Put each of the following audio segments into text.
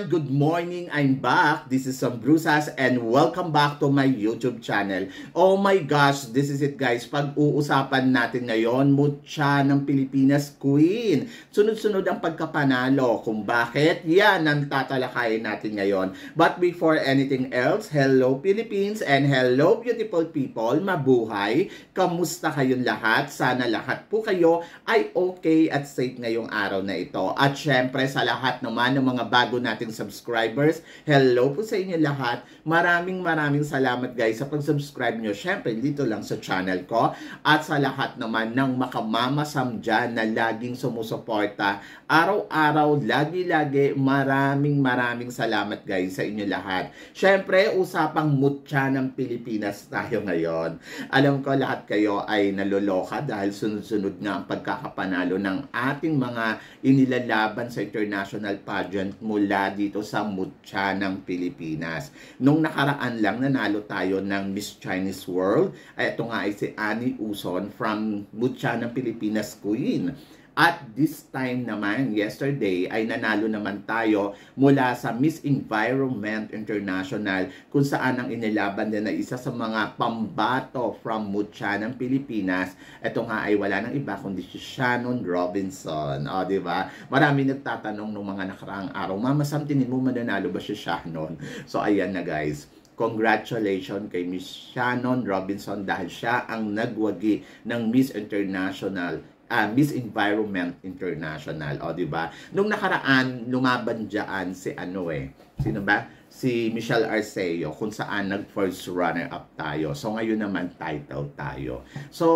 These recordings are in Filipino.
everyone! Good morning! I'm back. This is Sam Brusas and welcome back to my YouTube channel. Oh my gosh! This is it guys. Pag-uusapan natin ngayon, mutya ng Pilipinas Queen. Sunod-sunod ang pagkapanalo. Kung bakit? Yan ang tatalakayin natin ngayon. But before anything else, hello Philippines and hello beautiful people. Mabuhay! Kamusta kayong lahat? Sana lahat po kayo ay okay at safe ngayong araw na ito. At syempre sa lahat naman ng mga bago nating ating subscribers. Hello po sa inyo lahat. Maraming maraming salamat guys sa pag-subscribe nyo. Siyempre, dito lang sa channel ko at sa lahat naman ng makamamasam dyan na laging sumusuporta. Araw-araw, lagi-lagi, maraming maraming salamat guys sa inyo lahat. Siyempre, usapang mutya ng Pilipinas tayo ngayon. Alam ko lahat kayo ay naluloka dahil sunod-sunod nga ang pagkakapanalo ng ating mga inilalaban sa international pageant mula dito sa mutya ng Pilipinas. Nung nakaraan lang, nanalo tayo ng Miss Chinese World. Ay, ito nga ay si Annie Uson from mutya ng Pilipinas Queen. At this time naman, yesterday, ay nanalo naman tayo mula sa Miss Environment International kung saan ang inilaban din na isa sa mga pambato from Mucha ng Pilipinas. Ito nga ay wala nang iba kundi si Shannon Robinson. O, di ba? Marami nagtatanong ng mga nakaraang araw, Mama, samtinin mo mananalo ba si Shannon? So, ayan na guys congratulations kay Miss Shannon Robinson dahil siya ang nagwagi ng Miss International uh, Miss Environment International. O, di ba? Nung nakaraan, lumaban dyan si ano eh. Sino ba? Si Michelle Arceo, kung saan nag-first runner-up tayo. So, ngayon naman title tayo. So,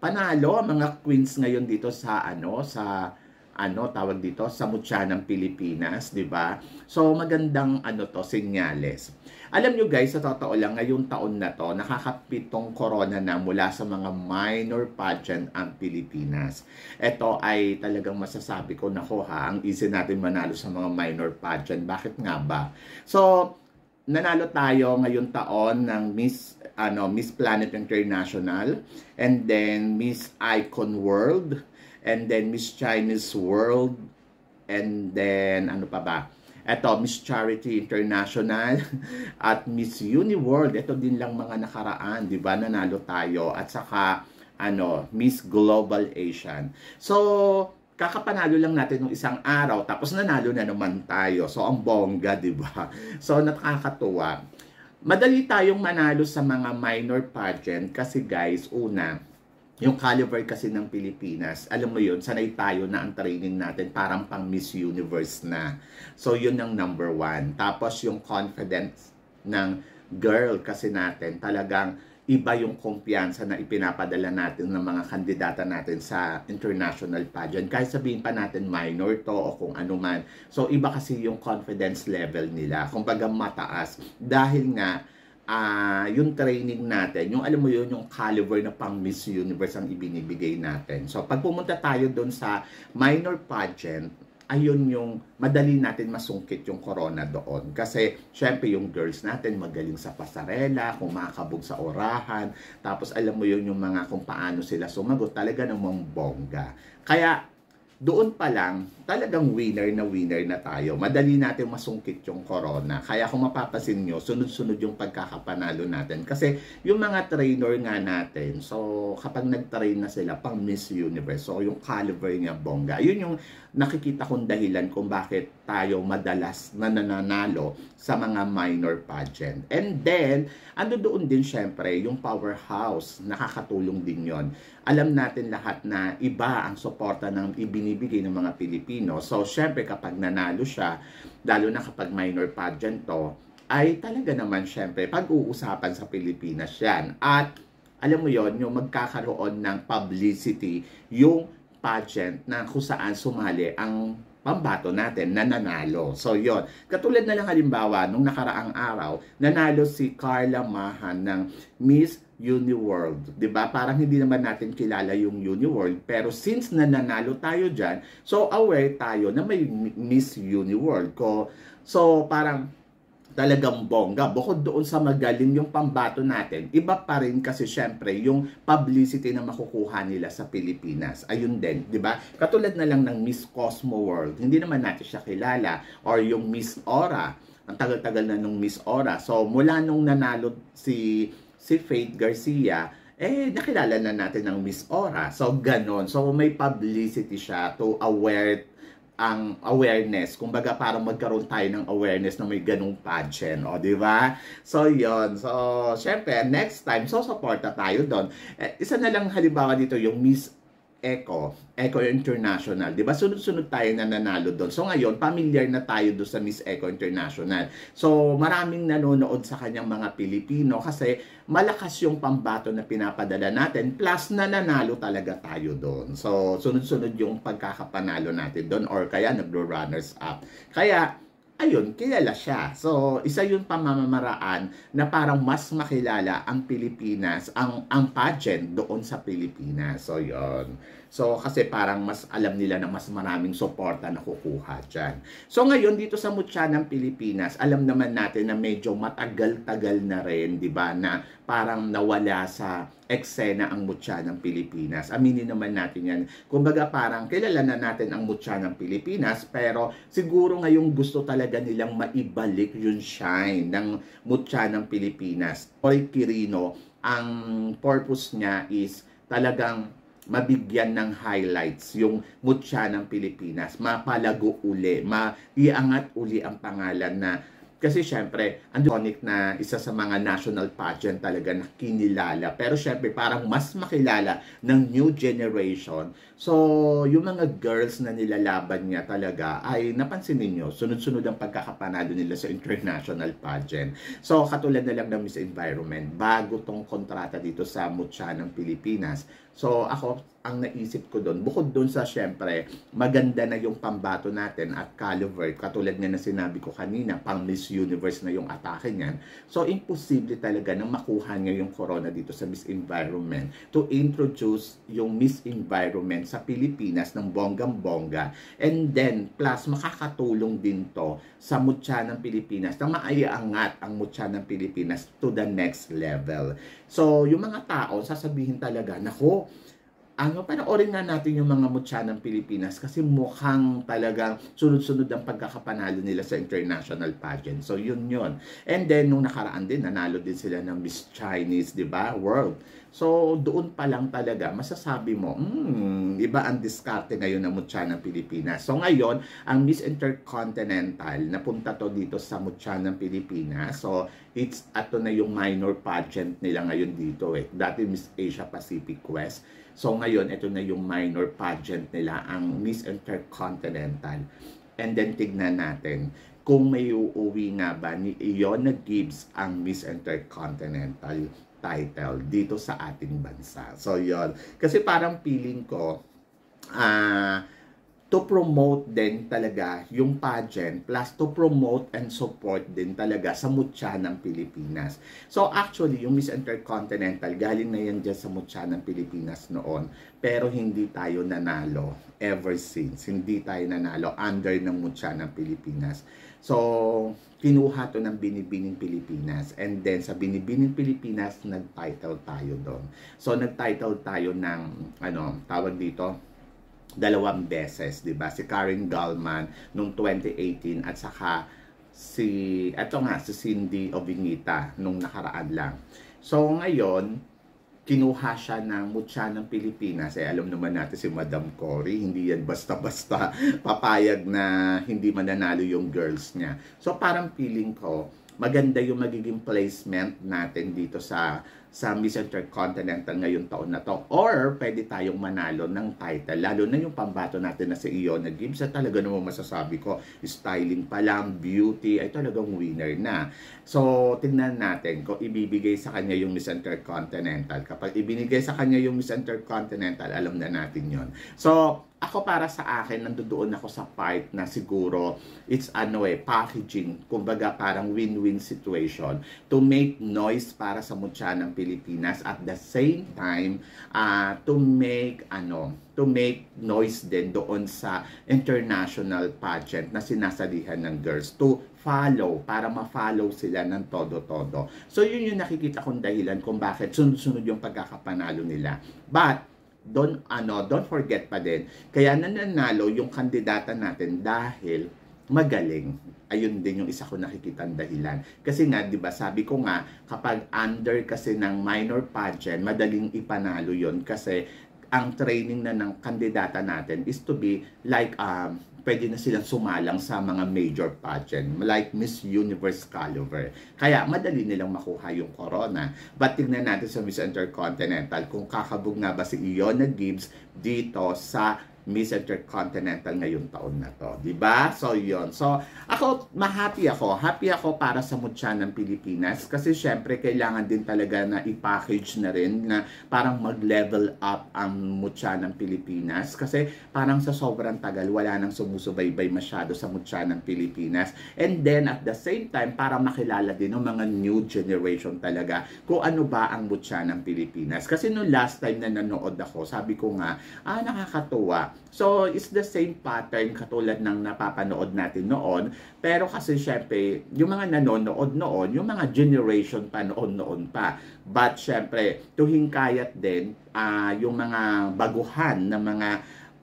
panalo mga queens ngayon dito sa ano, sa ano tawag dito sa mutya ng Pilipinas, 'di ba? So magandang ano to senyales. Alam nyo guys, sa totoo lang, ngayong taon na to, nakakapitong corona na mula sa mga minor pageant ang Pilipinas. Ito ay talagang masasabi ko, nako ha, ang easy natin manalo sa mga minor pageant. Bakit nga ba? So, nanalo tayo ngayong taon ng Miss ano Miss Planet International and then Miss Icon World and then Miss Chinese World and then ano pa ba Eto, Miss Charity International at Miss Uniworld. Ito din lang mga nakaraan, di ba? Nanalo tayo. At saka, ano, Miss Global Asian. So, kakapanalo lang natin ng isang araw tapos nanalo na naman tayo. So ang bongga, 'di ba? So nakakatuwa. Madali tayong manalo sa mga minor pageant kasi guys, una, yung caliber kasi ng Pilipinas, alam mo yun, sanay tayo na ang training natin parang pang Miss Universe na. So, yun ang number one. Tapos, yung confidence ng girl kasi natin, talagang iba yung kumpiyansa na ipinapadala natin ng mga kandidata natin sa international pageant. Kahit sabihin pa natin minor to o kung ano man. So, iba kasi yung confidence level nila. Kumbaga mataas. Dahil nga, uh, yung training natin, yung alam mo yun, yung caliber na pang Miss Universe ang ibinibigay natin. So, pag pumunta tayo doon sa minor pageant, ayun yung madali natin masungkit yung corona doon. Kasi, syempre, yung girls natin magaling sa pasarela, kumakabog sa orahan, tapos alam mo yun yung mga kung paano sila sumagot, talaga namang bongga. Kaya, doon pa lang, talagang winner na winner na tayo. Madali natin masungkit yung corona. Kaya kung mapapasin nyo, sunod-sunod yung pagkakapanalo natin. Kasi yung mga trainer nga natin, so kapag nag-train na sila pang Miss Universe, so yung caliber niya bongga, yun yung nakikita kong dahilan kung bakit tayo madalas na nananalo sa mga minor pageant. And then, ando doon din syempre yung powerhouse, nakakatulong din yon alam natin lahat na iba ang suporta ng ibinibigay ng mga Pilipino. So, syempre kapag nanalo siya, lalo na kapag minor pageant to, ay talaga naman syempre pag-uusapan sa Pilipinas yan. At alam mo yon yung magkakaroon ng publicity yung pageant na kung saan sumali ang pambato natin na nanalo. So yon. Katulad na lang halimbawa, nung nakaraang araw, nanalo si Carla Mahan ng Miss Uniworld. ba diba? Parang hindi naman natin kilala yung Uniworld. Pero since na nanalo tayo dyan, so aware tayo na may Miss Uniworld. Ko, so parang talagang bongga. Bukod doon sa magaling yung pambato natin, iba pa rin kasi syempre yung publicity na makukuha nila sa Pilipinas. Ayun din, di ba? Katulad na lang ng Miss Cosmo World, hindi naman natin siya kilala. Or yung Miss Aura, ang tagal-tagal na nung Miss Aura. So mula nung nanalo si, si Faith Garcia, eh, nakilala na natin ng Miss Aura. So, ganon. So, may publicity siya to aware ang awareness. Kumbaga parang magkaroon tayo ng awareness na may ganung pageant, o oh, di ba? So yon. So syempre next time so support na tayo doon. Eh, isa na lang halimbawa dito yung Miss Eco, Eco International, 'di ba? Sunod-sunod tayo na nanalo doon. So ngayon, familiar na tayo doon sa Miss Eco International. So maraming nanonood sa kanyang mga Pilipino kasi malakas yung pambato na pinapadala natin plus na nanalo talaga tayo doon. So sunod-sunod yung pagkakapanalo natin doon or kaya nagro-runners up. Kaya ayun, kilala siya. So, isa yung pamamaraan na parang mas makilala ang Pilipinas, ang, ang pageant doon sa Pilipinas. So, yon So, kasi parang mas alam nila na mas maraming suporta na kukuha dyan. So, ngayon dito sa mutya ng Pilipinas, alam naman natin na medyo matagal-tagal na rin, di ba, na parang nawala sa eksena ang mutya ng Pilipinas. Aminin naman natin yan. Kumbaga parang kilala na natin ang mutya ng Pilipinas pero siguro ngayong gusto talaga nilang maibalik yung shine ng mutya ng Pilipinas. Toy Kirino, ang purpose niya is talagang mabigyan ng highlights yung mutya ng Pilipinas, mapalago uli, maiangat uli ang pangalan na kasi syempre, iconic na isa sa mga national pageant talaga na kinilala. Pero syempre, parang mas makilala ng new generation. So, yung mga girls na nilalaban niya talaga ay napansin ninyo, sunod-sunod ang pagkakapanalo nila sa international pageant. So, katulad na lang ng Miss Environment, bago tong kontrata dito sa Mutya ng Pilipinas. So, ako, ang naisip ko doon, bukod doon sa syempre, maganda na yung pambato natin at Calvert, katulad nga na sinabi ko kanina, pang Miss Universe na yung atake niyan. So, imposible talaga na makuha niya yung corona dito sa Miss Environment to introduce yung Miss Environment sa Pilipinas ng bonggang-bongga. And then, plus, makakatulong din to sa mutya ng Pilipinas na maiangat ang mutya ng Pilipinas to the next level. So, yung mga tao, sasabihin talaga, nako, ano, panoorin nga natin yung mga mutya ng Pilipinas kasi mukhang talagang sunod-sunod ang pagkakapanalo nila sa international pageant. So, yun yun. And then, nung nakaraan din, nanalo din sila ng Miss Chinese, di ba? World. So, doon pa lang talaga, masasabi mo, hmm, iba ang diskarte ngayon ng mutya ng Pilipinas. So, ngayon, ang Miss Intercontinental, napunta to dito sa mutya ng Pilipinas. So, it's ato na yung minor pageant nila ngayon dito eh. Dati Miss Asia Pacific Quest. So ngayon, ito na yung minor pageant nila, ang Miss Intercontinental. And then tignan natin kung may uuwi nga ba ni Iona Gibbs ang Miss Intercontinental title dito sa ating bansa. So yon Kasi parang feeling ko, ah... Uh, to promote din talaga yung pageant plus to promote and support din talaga sa mutya ng Pilipinas. So actually, yung Miss Intercontinental, galing na yan dyan sa mutya ng Pilipinas noon. Pero hindi tayo nanalo ever since. Hindi tayo nanalo under ng mutya ng Pilipinas. So, kinuha to ng Binibining Pilipinas. And then, sa Binibining Pilipinas, nag-title tayo doon. So, nag-title tayo ng, ano, tawag dito, dalawang beses, 'di ba? Si Karen Gallman nung 2018 at saka si eto nga si Cindy Ovinita nung nakaraan lang. So ngayon, kinuha siya ng mutya ng Pilipinas. Eh, alam naman natin si Madam Cory, hindi yan basta-basta papayag na hindi mananalo yung girls niya. So parang feeling ko, maganda yung magiging placement natin dito sa sa Miss Intercontinental ngayon taon na to. Or pwede tayong manalo ng title. Lalo na yung pambato natin na si Iona Gibbs at talaga naman masasabi ko, styling pa lang, beauty, ay talagang winner na. So, tingnan natin kung ibibigay sa kanya yung Miss Intercontinental. Kapag ibinigay sa kanya yung Miss Intercontinental, alam na natin yon So, ako para sa akin, nandoon ako sa part na siguro it's ano eh, packaging, kumbaga parang win-win situation to make noise para sa mutya ng Pilipinas at the same time uh, to make ano, to make noise din doon sa international pageant na sinasalihan ng girls to follow, para ma-follow sila ng todo-todo. So yun yung nakikita kong dahilan kung bakit sunod-sunod yung pagkakapanalo nila. But, don't ano, don't forget pa din. Kaya nananalo yung kandidata natin dahil magaling. Ayun din yung isa ko nakikitang dahilan. Kasi nga, 'di ba, sabi ko nga kapag under kasi ng minor pageant, madaling ipanalo 'yon kasi ang training na ng kandidata natin is to be like um pwede na sila sumalang sa mga major pageant like Miss Universe Caliber. Kaya madali nilang makuha yung corona. But tingnan natin sa Miss Intercontinental kung kakabog nga ba si Iona Gibbs dito sa Miss Intercontinental ngayon taon na to. ba? Diba? So, yon So, ako, ma-happy ako. Happy ako para sa mutya ng Pilipinas kasi syempre, kailangan din talaga na i-package na rin na parang mag-level up ang mutya ng Pilipinas kasi parang sa sobrang tagal, wala nang sumusubaybay masyado sa mutya ng Pilipinas. And then, at the same time, para makilala din ng mga new generation talaga kung ano ba ang mutya ng Pilipinas. Kasi no last time na nanood ako, sabi ko nga, ah, nakakatuwa So, it's the same pattern katulad ng napapanood natin noon. Pero kasi syempre, yung mga nanonood noon, yung mga generation pa noon-noon pa. But syempre, tuwing kayat din uh, yung mga baguhan ng mga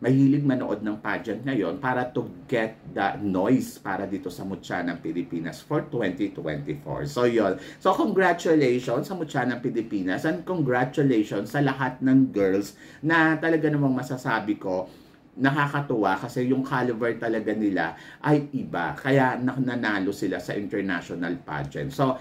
mahilig manood ng pageant ngayon para to get the noise para dito sa Mutya ng Pilipinas for 2024. So yon. So congratulations sa Mutya ng Pilipinas and congratulations sa lahat ng girls na talaga namang masasabi ko nakakatuwa kasi yung caliber talaga nila ay iba. Kaya nanalo sila sa international pageant. So,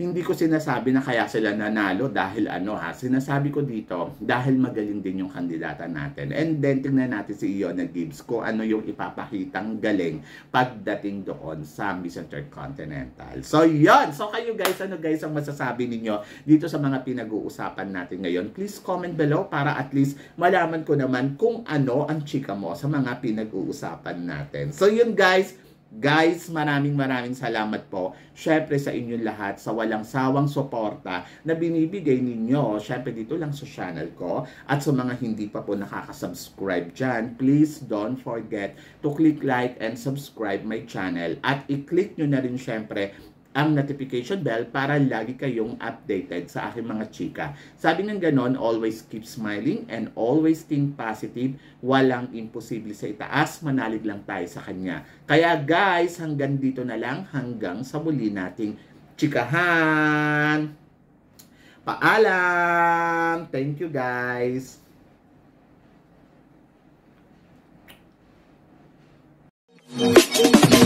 hindi ko sinasabi na kaya sila nanalo dahil ano ha. Sinasabi ko dito dahil magaling din yung kandidata natin. And then tingnan natin si Iona Gibbs kung ano yung ipapakitang galing pagdating doon sa Miss Intercontinental. So yon So kayo guys, ano guys ang masasabi ninyo dito sa mga pinag-uusapan natin ngayon? Please comment below para at least malaman ko naman kung ano ang chika mo sa mga pinag-uusapan natin. So yun guys, Guys, maraming maraming salamat po. Syempre sa inyong lahat sa walang sawang suporta na binibigay ninyo, syempre dito lang sa channel ko at sa mga hindi pa po nakaka-subscribe diyan, please don't forget to click like and subscribe my channel at i-click niyo na rin syempre ang notification bell para lagi kayong updated sa aking mga chika. Sabi ng ganon, always keep smiling and always think positive. Walang imposible sa itaas, manalig lang tayo sa kanya. Kaya guys, hanggang dito na lang, hanggang sa muli nating chikahan. Paalam! Thank you guys! Thank you.